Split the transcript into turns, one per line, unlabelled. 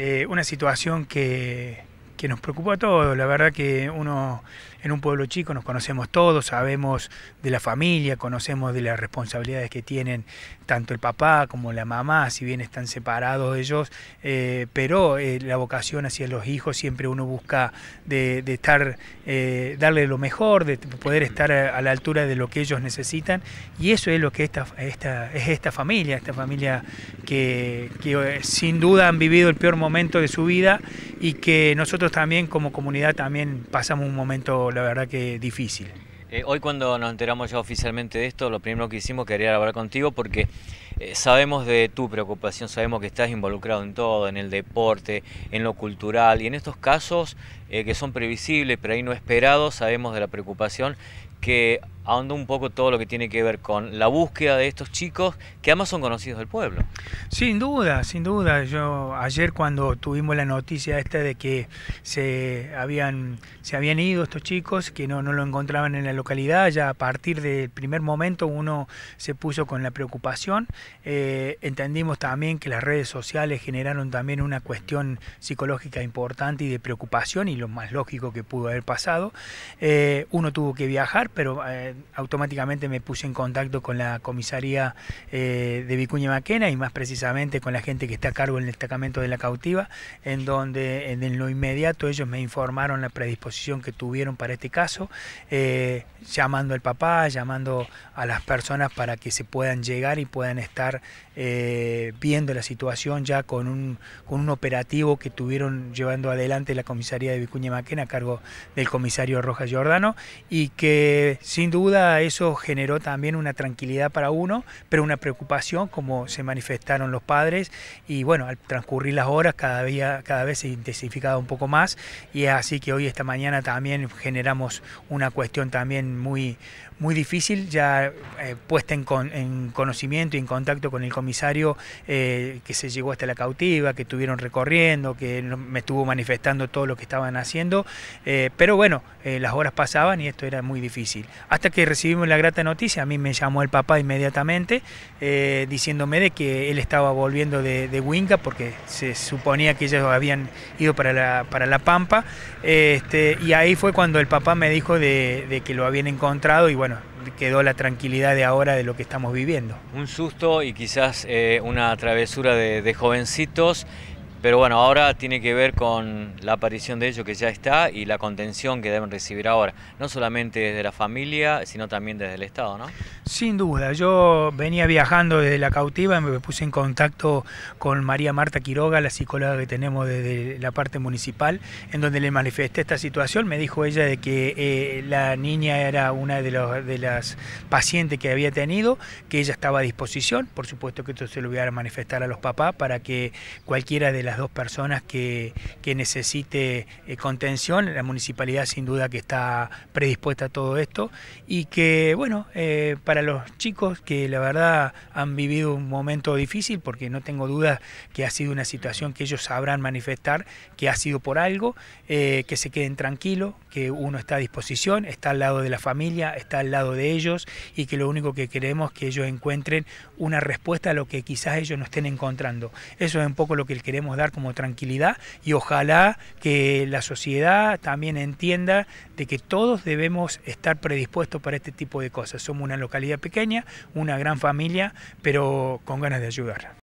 Eh, una situación que, nos preocupa a todos. La verdad que uno en un pueblo chico nos conocemos todos, sabemos de la familia, conocemos de las responsabilidades que tienen tanto el papá como la mamá, si bien están separados de ellos, eh, pero eh, la vocación hacia los hijos siempre uno busca de, estar, darle lo mejor, de poder estar a, la altura de lo que ellos necesitan y eso es lo que esta, esta es esta familia, esta familia que, eh, sin duda han vivido el peor momento de su vida y que nosotros también como comunidad también pasamos un momento, la verdad que difícil.
Eh, hoy cuando nos enteramos ya oficialmente de esto, lo primero que hicimos quería hablar contigo porque eh, sabemos de tu preocupación, sabemos que estás involucrado en todo, en el deporte, en lo cultural y en estos casos que son previsibles, pero ahí no esperados, sabemos de la preocupación que ahonda un poco todo lo que tiene que ver con la búsqueda de estos chicos que además son conocidos del pueblo.
Sin duda, sin duda. Yo ayer cuando tuvimos la noticia esta de que se habían, se habían ido estos chicos, que no, lo encontraban en la localidad, ya a partir del primer momento uno se puso con la preocupación. Eh, entendimos también que las redes sociales generaron también una cuestión psicológica importante y de preocupación y lo más lógico que pudo haber pasado. Eh, uno tuvo que viajar, pero... Eh, automáticamente me puse en contacto con la comisaría eh, de Vicuña Maquena y más precisamente con la gente que está a cargo del destacamento de la cautiva, en donde en lo inmediato ellos me informaron la predisposición que tuvieron para este caso, eh, llamando al papá, llamando a las personas para que se puedan llegar y puedan estar eh, viendo la situación ya con un, con un operativo que tuvieron llevando adelante la comisaría de Vicuña Maquena a cargo del comisario Rojas Giordano y que sin duda duda eso generó también una tranquilidad para uno, pero una preocupación como se manifestaron los padres y bueno, al transcurrir las horas cada, día, cada vez se intensificaba un poco más y es así que hoy esta mañana también generamos una cuestión también muy, muy difícil, ya eh, puesta en, conocimiento y en contacto con el comisario eh, que se llegó hasta la cautiva, que estuvieron recorriendo, que me estuvo manifestando todo lo que estaban haciendo, eh, pero bueno, las horas pasaban y esto era muy difícil. Hasta que recibimos la grata noticia, a mí me llamó el papá inmediatamente eh, diciéndome de que él estaba volviendo de, de Huinca porque se suponía que ellos habían ido para la, para la Pampa. Este, y ahí fue cuando el papá me dijo de, que lo habían encontrado y bueno, quedó la tranquilidad de ahora de lo que estamos viviendo.
Un susto y quizás eh, una travesura de jovencitos pero bueno, ahora tiene que ver con la aparición de ellos que ya está y la contención que deben recibir ahora, no solamente desde la familia, sino también desde el Estado, ¿no?
Sin duda, yo venía viajando desde la cautiva y me puse en contacto con María Marta Quiroga, la psicóloga que tenemos desde la parte municipal, en donde le manifesté esta situación. Me dijo ella de que eh, la niña era una de, las pacientes que había tenido, que ella estaba a disposición, por supuesto que esto se lo voy a manifestar a los papás para que cualquiera de las dos personas que, necesite eh, contención, la municipalidad sin duda que está predispuesta a todo esto y que, bueno, eh, para los chicos que la verdad han vivido un momento difícil, porque no tengo duda que ha sido una situación que ellos sabrán manifestar, que ha sido por algo, eh, que se queden tranquilos, que uno está a disposición, está al lado de la familia, está al lado de ellos y que lo único que queremos es que ellos encuentren una respuesta a lo que quizás ellos no estén encontrando. Eso es un poco lo que queremos dar como tranquilidad y ojalá que la sociedad también entienda de que todos debemos estar predispuestos para este tipo de cosas. Somos una localidad pequeña, una gran familia, pero con ganas de ayudar.